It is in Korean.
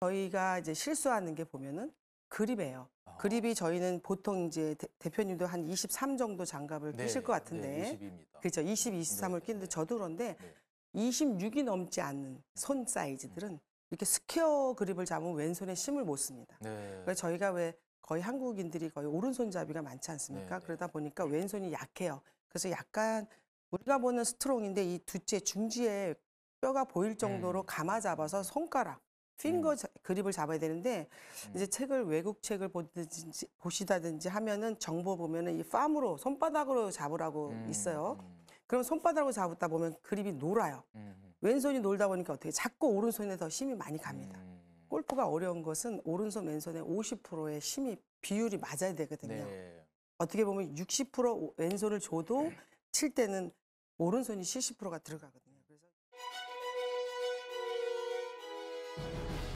저희가 이제 실수하는 게 보면은 그립이에요. 아. 그립이 저희는 보통 이제 대, 표님도 한 23 정도 장갑을 네, 끼실 것 네, 같은데. 네, 20입니다. 그렇죠. 20, 23을 네, 끼는데 네. 저도 그런데 네. 26이 넘지 않는 네. 손 사이즈들은 음. 이렇게 스퀘어 그립을 잡으면 왼손에 힘을 못 씁니다. 네. 그래서 그러니까 저희가 왜 거의 한국인들이 거의 오른손잡이가 많지 않습니까? 네. 그러다 보니까 왼손이 약해요. 그래서 약간 우리가 보는 스트롱인데 이 두째 중지에 뼈가 보일 정도로 음. 감아 잡아서 손가락 핑거 네. 자, 그립을 잡아야 되는데 음. 이제 책을 외국 책을 보든지 보시다든지 하면은 정보 보면은 이 팜으로 손바닥으로 잡으라고 음, 있어요. 음. 그럼 손바닥으로 잡다 보면 그립이 놀아요. 왼손이 놀다 보니까 어떻게 자꾸 오른손에 더 힘이 많이 갑니다. 골프가 어려운 것은 오른손 왼손의 50%의 힘이 비율이 맞아야 되거든요. 네. 어떻게 보면 60% 왼손을 줘도 칠 때는 오른손이 70%가 들어가거든요.